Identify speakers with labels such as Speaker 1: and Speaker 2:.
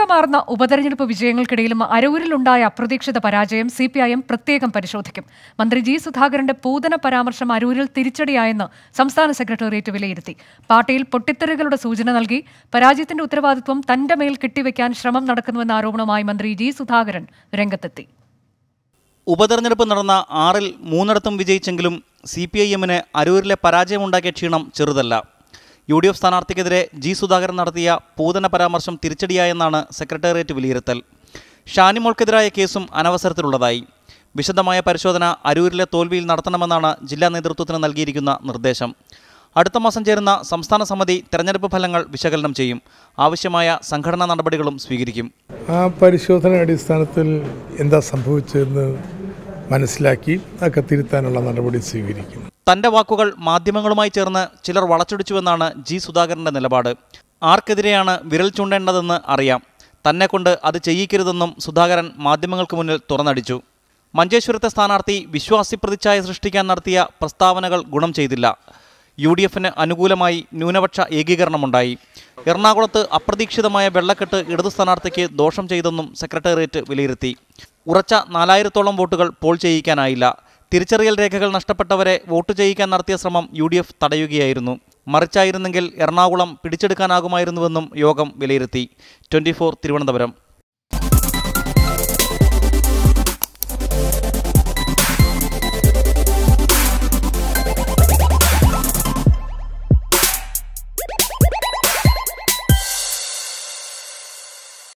Speaker 1: തിളക്കമാർന്ന ഉപതെരഞ്ഞെടുപ്പ് വിജയങ്ങൾക്കിടയിലും അരൂരിലുണ്ടായ അപ്രതീക്ഷിത പരാജയം സി പി ഐ എം പ്രത്യേകം പരിശോധിക്കും മന്ത്രി ജി സുധാകരന്റെ പൂതന പരാമർശം അരൂരിൽ തിരിച്ചടിയായെന്ന് സംസ്ഥാന സെക്രട്ടേറിയറ്റ് വിലയിരുത്തി പാർട്ടിയിൽ പൊട്ടിത്തെറികളുടെ സൂചന നൽകി പരാജയത്തിന്റെ ഉത്തരവാദിത്വം തന്റെ മേൽ കെട്ടിവെക്കാൻ ശ്രമം നടക്കുന്നുവെന്ന ആരോപണവുമായി മന്ത്രി ജി സുധാകരൻ രംഗത്തെത്തി
Speaker 2: ഉപതെരഞ്ഞെടുപ്പ് നടന്ന ആറിൽ മൂന്നിടത്തും വിജയിച്ചെങ്കിലും സി പി ഐ എമ്മിന് അരൂരിലെ പരാജയമുണ്ടാക്കിയ ക്ഷീണം ചെറുതല്ല യു ഡി എഫ് സ്ഥാനാർത്ഥിക്കെതിരെ ജി സുധാകരൻ നടത്തിയ പൂതന പരാമർശം തിരിച്ചടിയായെന്നാണ് സെക്രട്ടേറിയറ്റ് വിലയിരുത്തൽ ഷാനിമോൾക്കെതിരായ കേസും അനവസരത്തിലുള്ളതായി വിശദമായ പരിശോധന അരൂരിലെ തോൽവിയിൽ നടത്തണമെന്നാണ് ജില്ലാ നേതൃത്വത്തിന് നൽകിയിരിക്കുന്ന നിർദ്ദേശം അടുത്ത മാസം ചേരുന്ന സംസ്ഥാന സമിതി തെരഞ്ഞെടുപ്പ് ഫലങ്ങൾ വിശകലനം ചെയ്യും ആവശ്യമായ സംഘടനാ നടപടികളും സ്വീകരിക്കും
Speaker 3: ആ പരിശോധന അടിസ്ഥാനത്തിൽ എന്താ സംഭവിച്ചതെന്ന് മനസ്സിലാക്കി അതൊക്കെ തിരുത്താനുള്ള നടപടി സ്വീകരിക്കും
Speaker 2: തൻ്റെ വാക്കുകൾ മാധ്യമങ്ങളുമായി ചേർന്ന് ചിലർ വളച്ചൊടിച്ചുവെന്നാണ് ജി സുധാകരൻ്റെ നിലപാട് ആർക്കെതിരെയാണ് വിരൽ ചൂണ്ടേണ്ടതെന്ന് അറിയാം തന്നെക്കൊണ്ട് അത് ചെയ്യിക്കരുതെന്നും സുധാകരൻ മാധ്യമങ്ങൾക്ക് മുന്നിൽ തുറന്നടിച്ചു മഞ്ചേശ്വരത്തെ സ്ഥാനാർത്ഥി വിശ്വാസി പ്രതിച്ഛായ സൃഷ്ടിക്കാൻ നടത്തിയ പ്രസ്താവനകൾ ഗുണം ചെയ്തില്ല യു ഡി എഫിന് അനുകൂലമായി ന്യൂനപക്ഷ ഏകീകരണമുണ്ടായി എറണാകുളത്ത് അപ്രതീക്ഷിതമായ വെള്ളക്കെട്ട് ഇടത് സ്ഥാനാർത്ഥിക്ക് ദോഷം ചെയ്തെന്നും സെക്രട്ടേറിയറ്റ് വിലയിരുത്തി ഉറച്ച നാലായിരത്തോളം വോട്ടുകൾ പോൾ ചെയ്യിക്കാനായില്ല തിരിച്ചറിയൽ രേഖകൾ നഷ്ടപ്പെട്ടവരെ വോട്ട് ചെയ്യിക്കാൻ നടത്തിയ ശ്രമം യു ഡി എഫ് തടയുകയായിരുന്നു മറിച്ചായിരുന്നെങ്കിൽ എറണാകുളം പിടിച്ചെടുക്കാനാകുമായിരുന്നുവെന്നും യോഗം വിലയിരുത്തി ട്വൻറ്റി തിരുവനന്തപുരം